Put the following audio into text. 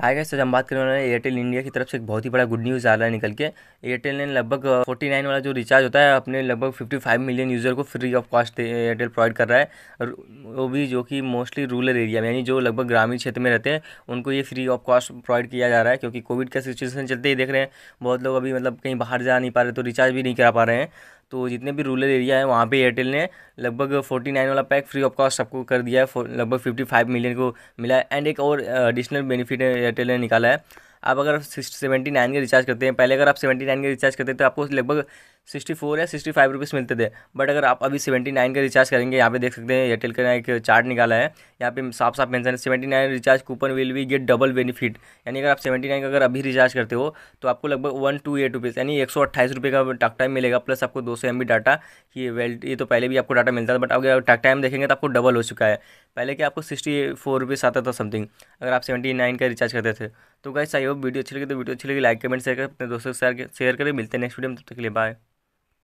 hi guys आज हम बात करने वाले हैं एयरटेल इंडिया की तरफ से एक बहुत ही बड़ा गुड न्यूज़ आ रहा है निकल के एयरटेल ने लगभग 49 वाला जो रिचार्ज होता है अपने लगभग 55 मिलियन यूज़र को free of cost Airtel provide कर रहा है और वो भी जो कि मोस्टली रूरल एरिया में यानी जो लगभग ग्रामीण क्षेत्र में रहते हैं उनको ये फ्री ऑफ कॉस्ट प्रोवाइड किया जा रहा है क्योंकि कोविड का सिचुएसन चलते ही देख रहे हैं बहुत लोग अभी मतलब कहीं बाहर जा नहीं पा रहे तो रिचार्ज भी नहीं करा पा रहे हैं तो जितने भी रूरल एरिया है वहाँ पे एयरटेल ने लगभग फोर्टी नाइन वाला पैक फ्री ऑफ कॉस्ट सबको कर दिया है लगभग फिफ्टी फाइव मिलियन को मिला है एंड एक और एडिशनल बेनिफिट एयरटेल ने निकाला है आप अगर सेवेंटी नाइन का रिचार्ज करते हैं पहले अगर आप सेवेंटी नाइन का रिचार्ज करते हैं तो आपको लगभग सिक्सटी फोर या सिक्सटी फाइव रुपीज़ मिलते थे बट अगर आप अभी सेवेंटी नाइन का रिचार्ज करेंगे यहाँ पे देख सकते हैं एयरटेल का एक चार्ट निकाला है यहाँ पे साफ साफ मेंशन है seventy nine recharge coupon will we get double benefit यानी अगर आप सेवेंटी नाइन का अगर अभी रिचार्ज करते हो तो आपको लगभग वन टू एट रुपीज़ यानी एक सौ अट्ठाईस रुपये का टाक टाइम मिलेगा प्लस आपको दो सौ एम बी डाटा ये वेल ये तो पहले भी आपको डाटा मिलता था बट अगर टाक टाइम देखेंगे तो आपको डबल हो चुका है पहले कि आपको सिक्सटी फोर रुपीज़ आता था समथिंग अगर आप सेवेंटी नाइन का रिचार्ज करते थे तो गाइस आई होप वीडियो अच्छी लगी तो वीडियो अच्छी लगी लाइक कमेंट शेयर करें अपने दोस्तों के शेयर करें मिलते हैं नेक्स्ट वीडियो में तब तक के लिए बाय